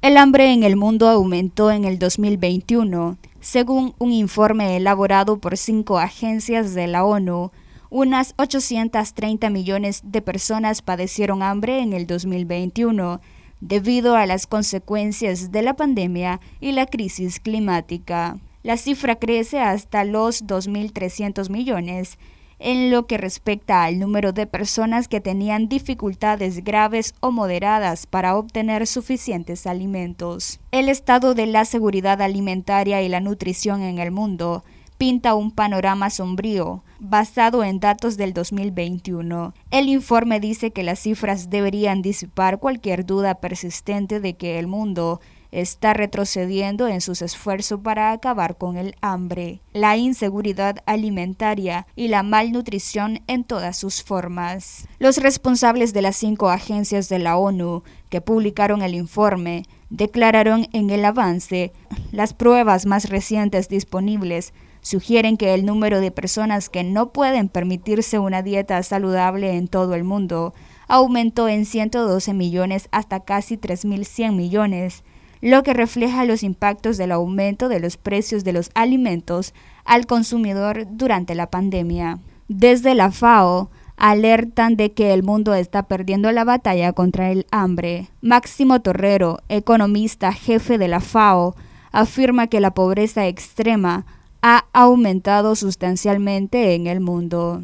El hambre en el mundo aumentó en el 2021, según un informe elaborado por cinco agencias de la ONU. Unas 830 millones de personas padecieron hambre en el 2021 debido a las consecuencias de la pandemia y la crisis climática. La cifra crece hasta los 2.300 millones en lo que respecta al número de personas que tenían dificultades graves o moderadas para obtener suficientes alimentos. El estado de la seguridad alimentaria y la nutrición en el mundo pinta un panorama sombrío, basado en datos del 2021. El informe dice que las cifras deberían disipar cualquier duda persistente de que el mundo está retrocediendo en sus esfuerzos para acabar con el hambre, la inseguridad alimentaria y la malnutrición en todas sus formas. Los responsables de las cinco agencias de la ONU que publicaron el informe declararon en el avance las pruebas más recientes disponibles sugieren que el número de personas que no pueden permitirse una dieta saludable en todo el mundo aumentó en 112 millones hasta casi 3.100 millones lo que refleja los impactos del aumento de los precios de los alimentos al consumidor durante la pandemia. Desde la FAO, alertan de que el mundo está perdiendo la batalla contra el hambre. Máximo Torrero, economista jefe de la FAO, afirma que la pobreza extrema ha aumentado sustancialmente en el mundo.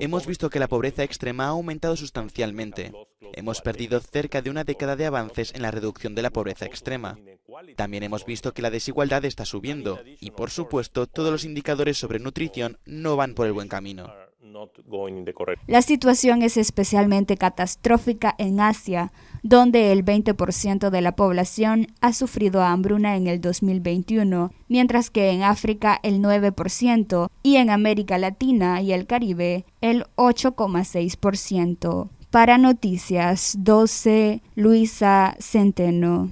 Hemos visto que la pobreza extrema ha aumentado sustancialmente. Hemos perdido cerca de una década de avances en la reducción de la pobreza extrema. También hemos visto que la desigualdad está subiendo y, por supuesto, todos los indicadores sobre nutrición no van por el buen camino. La situación es especialmente catastrófica en Asia, donde el 20% de la población ha sufrido hambruna en el 2021, mientras que en África el 9% y en América Latina y el Caribe el 8,6%. Para Noticias 12, Luisa Centeno.